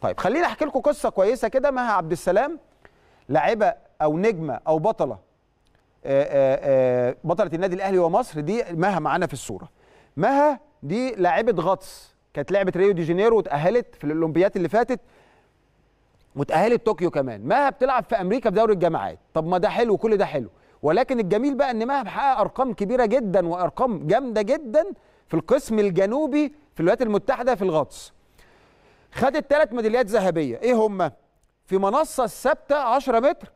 طيب خليني احكي لكم قصه كويسه كده مها عبد السلام لاعبه او نجمه او بطله آه، آه، آه، بطله النادي الاهلي ومصر دي مها معانا في الصوره مها دي لاعبه غطس كانت لعبه ريو دي جانيرو وتاهلت في الاولمبيات اللي فاتت وتاهلت طوكيو كمان مها بتلعب في امريكا في دوري الجامعات طب ما ده حلو كل ده حلو ولكن الجميل بقى ان مها محقق ارقام كبيره جدا وارقام جامده جدا في القسم الجنوبي في الولايات المتحده في الغطس خدت ثلاث ميداليات ذهبيه ايه هما في منصه الثابته 10 متر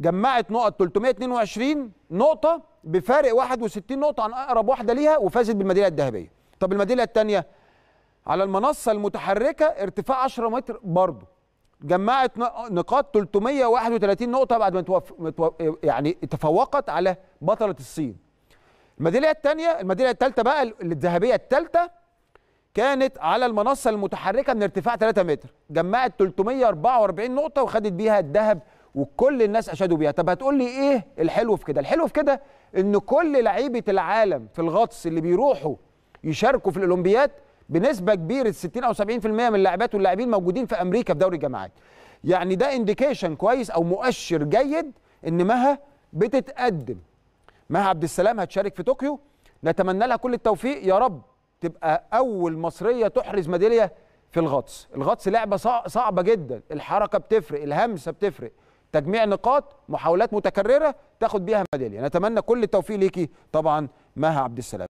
جمعت نقط 322 نقطه بفارق 61 نقطه عن اقرب واحده ليها وفازت بالميداليه الذهبيه طب الميداليه الثانيه على المنصه المتحركه ارتفاع 10 متر برضه جمعت نقاط 331 نقطه بعد ما توف... يعني تفوقت على بطله الصين الميداليه الثانيه الميداليه الثالثه بقى الذهبيه الثالثه كانت على المنصه المتحركه من ارتفاع 3 متر جمعت 344 نقطه وخدت بيها الذهب وكل الناس اشادوا بيها طب هتقول لي ايه الحلو في كده الحلو في كده ان كل لعيبه العالم في الغطس اللي بيروحوا يشاركوا في الاولمبياد بنسبه كبيره 60 او 70% من اللاعبات واللاعبين موجودين في امريكا في دوري الجامعات يعني ده انديكيشن كويس او مؤشر جيد ان مها بتتقدم مها عبد السلام هتشارك في طوكيو نتمنى لها كل التوفيق يا رب تبقى اول مصريه تحرز ميداليه في الغطس الغطس لعبه صعبه جدا الحركه بتفرق الهمسه بتفرق تجميع نقاط محاولات متكرره تاخد بيها ميداليه نتمنى كل التوفيق ليكي طبعا مها عبد السلام